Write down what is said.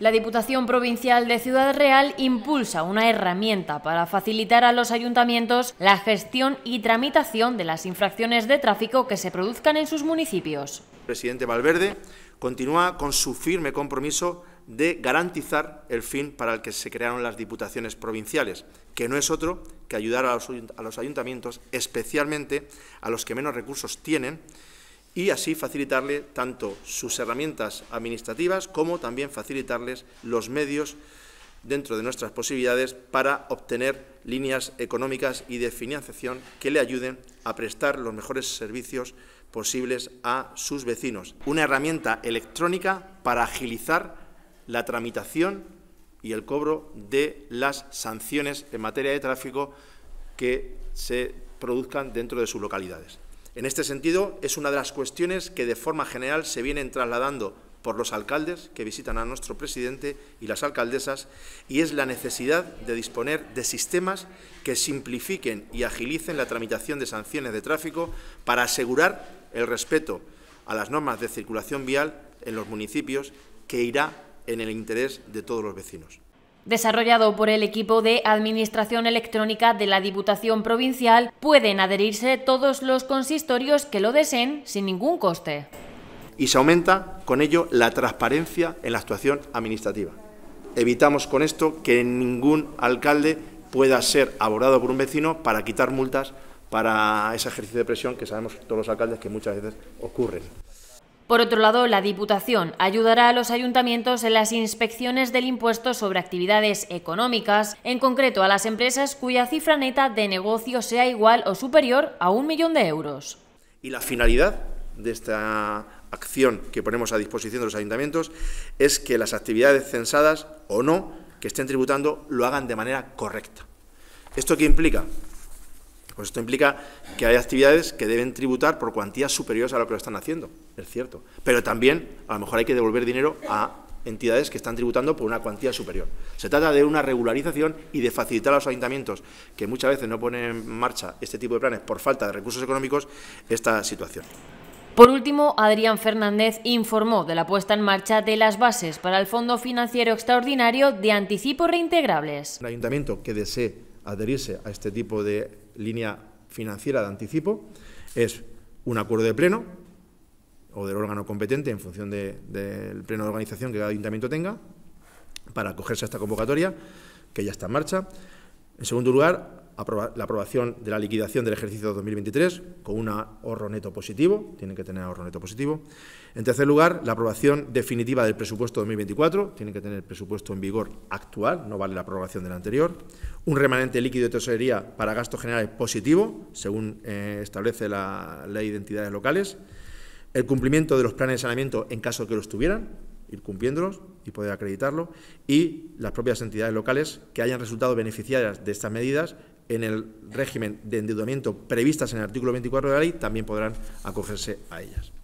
La Diputación Provincial de Ciudad Real impulsa una herramienta para facilitar a los ayuntamientos la gestión y tramitación de las infracciones de tráfico que se produzcan en sus municipios. El presidente Valverde continúa con su firme compromiso de garantizar el fin para el que se crearon las diputaciones provinciales, que no es otro que ayudar a los ayuntamientos, especialmente a los que menos recursos tienen, y así facilitarle tanto sus herramientas administrativas como también facilitarles los medios dentro de nuestras posibilidades para obtener líneas económicas y de financiación que le ayuden a prestar los mejores servicios posibles a sus vecinos. Una herramienta electrónica para agilizar la tramitación y el cobro de las sanciones en materia de tráfico que se produzcan dentro de sus localidades. En este sentido, es una de las cuestiones que de forma general se vienen trasladando por los alcaldes que visitan a nuestro presidente y las alcaldesas, y es la necesidad de disponer de sistemas que simplifiquen y agilicen la tramitación de sanciones de tráfico para asegurar el respeto a las normas de circulación vial en los municipios, que irá en el interés de todos los vecinos desarrollado por el equipo de Administración Electrónica de la Diputación Provincial, pueden adherirse todos los consistorios que lo deseen sin ningún coste. Y se aumenta con ello la transparencia en la actuación administrativa. Evitamos con esto que ningún alcalde pueda ser abordado por un vecino para quitar multas para ese ejercicio de presión que sabemos todos los alcaldes que muchas veces ocurren. Por otro lado, la Diputación ayudará a los ayuntamientos en las inspecciones del impuesto sobre actividades económicas, en concreto a las empresas cuya cifra neta de negocio sea igual o superior a un millón de euros. Y la finalidad de esta acción que ponemos a disposición de los ayuntamientos es que las actividades censadas o no que estén tributando lo hagan de manera correcta. ¿Esto qué implica? Pues esto implica que hay actividades que deben tributar por cuantías superiores a lo que lo están haciendo, es cierto. Pero también a lo mejor hay que devolver dinero a entidades que están tributando por una cuantía superior. Se trata de una regularización y de facilitar a los ayuntamientos, que muchas veces no ponen en marcha este tipo de planes por falta de recursos económicos, esta situación. Por último, Adrián Fernández informó de la puesta en marcha de las bases para el Fondo Financiero Extraordinario de Anticipos Reintegrables. Un ayuntamiento que desee adherirse a este tipo de línea financiera de anticipo es un acuerdo de pleno o del órgano competente en función del pleno de organización que cada ayuntamiento tenga para acogerse a esta convocatoria que ya está en marcha. En segundo lugar, la aprobación de la liquidación del ejercicio 2023 con un ahorro neto positivo, tienen que tener ahorro neto positivo. En tercer lugar, la aprobación definitiva del presupuesto 2024, tienen que tener el presupuesto en vigor actual, no vale la aprobación del anterior. Un remanente líquido de tesorería para gastos generales positivo, según eh, establece la ley de entidades locales. El cumplimiento de los planes de saneamiento en caso de que los tuvieran, ir cumpliéndolos y poder acreditarlo, y las propias entidades locales que hayan resultado beneficiarias de estas medidas en el régimen de endeudamiento previstas en el artículo 24 de la ley, también podrán acogerse a ellas.